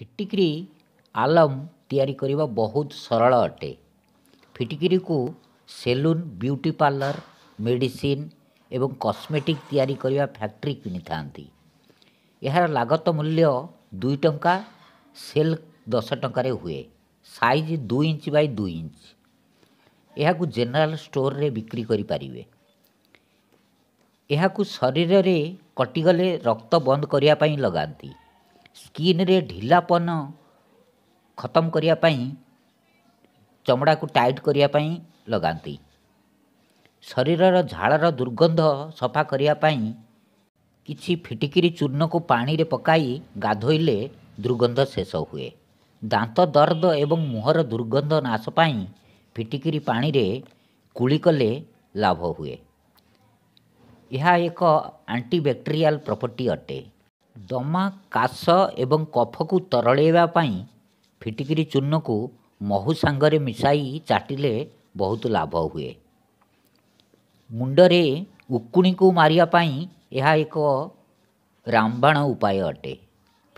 ଫିଟିକିରି ଆଲମ୍ ତିଆରି କରିବା ବହୁତ ସରଳ ଅଟେ ଫିଟିକିରିକୁ ସେଲୁନ୍ ବିୟୁଟି ପାର୍ଲର ମେଡ଼ିସିନ୍ ଏବଂ କସ୍ମେଟିକ୍ ତିଆରି କରିବା ଫ୍ୟାକ୍ଟ୍ରି କିଣିଥାନ୍ତି ଏହାର ଲାଗତ ମୂଲ୍ୟ ଦୁଇ ଟଙ୍କା ସେଲ୍ ଦଶ ଟଙ୍କାରେ ହୁଏ ସାଇଜ୍ ଦୁଇ ଇଞ୍ଚ ବାଇ ଦୁଇ ଇଞ୍ଚ ଏହାକୁ ଜେନେରାଲ୍ ଷ୍ଟୋର୍ରେ ବିକ୍ରି କରିପାରିବେ ଏହାକୁ ଶରୀରରେ କଟିଗଲେ ରକ୍ତ ବନ୍ଦ କରିବା ପାଇଁ ଲଗାନ୍ତି ସ୍କିନ୍ରେ ଢିଲାପନ ଖତମ କରିବା ପାଇଁ ଚମଡ଼ାକୁ ଟାଇଟ୍ କରିବା ପାଇଁ ଲଗାନ୍ତି ଶରୀରର ଝାଳର ଦୁର୍ଗନ୍ଧ ସଫା କରିବା ପାଇଁ କିଛି ଫିଟିକିରି ଚୂର୍ଣ୍ଣକୁ ପାଣିରେ ପକାଇ ଗାଧୋଇଲେ ଦୁର୍ଗନ୍ଧ ଶେଷ ହୁଏ ଦାନ୍ତ ଦରଦ ଏବଂ ମୁହଁର ଦୁର୍ଗନ୍ଧ ନାଶ ପାଇଁ ଫିଟିକିରି ପାଣିରେ କୁଳି କଲେ ଲାଭ ହୁଏ ଏହା ଏକ ଆଣ୍ଟିବ୍ୟାକ୍ଟେରିଆଲ୍ ପ୍ରପର୍ଟି ଅଟେ ଦମା କାଶ ଏବଂ କଫକୁ ତରଳେଇବା ପାଇଁ ଫିଟିକିରି ଚୂର୍ଣ୍ଣକୁ ମହୁ ସାଙ୍ଗରେ ମିଶାଇ ଚାଟିଲେ ବହୁତ ଲାଭ ହୁଏ ମୁଣ୍ଡରେ ଉକୁଣିକୁ ମାରିବା ପାଇଁ ଏହା ଏକ ରାମବାଣ ଉପାୟ ଅଟେ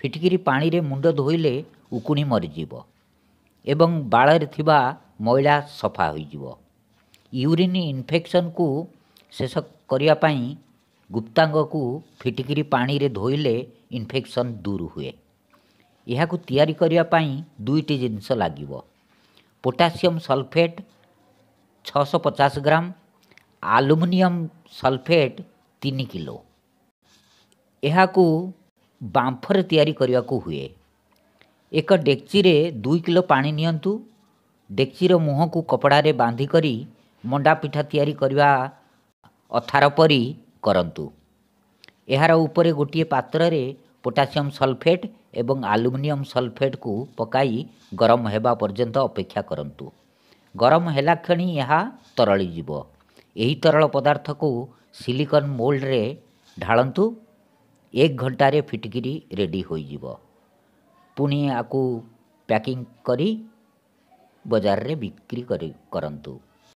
ଫିଟିକିରି ପାଣିରେ ମୁଣ୍ଡ ଧୋଇଲେ ଉକୁଣି ମରିଯିବ ଏବଂ ବାଳରେ ଥିବା ମଇଳା ସଫା ହୋଇଯିବ ୟୁରିନ୍ ଇନଫେକ୍ସନ୍କୁ ଶେଷ କରିବା ପାଇଁ गुप्ताङको फिटिक पाइले इनफेक्सन दुर हे या तिरी दुईटी जिनिस लागटासियम सल्फेट छ पचास ग्राम आलुमिनयम सलफेट तिन किलो यहाँ बाम्फर तिरि एक डेक्चिएर दुई किलो पायु डेक्ची र मुहको कपडा बान्धिकरी मणापिठा तिरी अथार परि କରନ୍ତୁ ଏହାର ଉପରେ ଗୋଟିଏ ପାତ୍ରରେ ପୋଟାସିୟମ୍ ସଲଫେଟ୍ ଏବଂ ଆଲୁମିନିୟମ୍ ସଲଫେଟ୍କୁ ପକାଇ ଗରମ ହେବା ପର୍ଯ୍ୟନ୍ତ ଅପେକ୍ଷା କରନ୍ତୁ ଗରମ ହେଲା କ୍ଷଣି ଏହା ତରଳିଯିବ ଏହି ତରଳ ପଦାର୍ଥକୁ ସିଲିକନ୍ ମୋଲ୍ଡରେ ଢାଳନ୍ତୁ ଏକ ଘଣ୍ଟାରେ ଫିଟିକିରି ରେଡ଼ି ହୋଇଯିବ ପୁଣି ଆକୁ ପ୍ୟାକିଂ କରି ବଜାରରେ ବିକ୍ରି କରନ୍ତୁ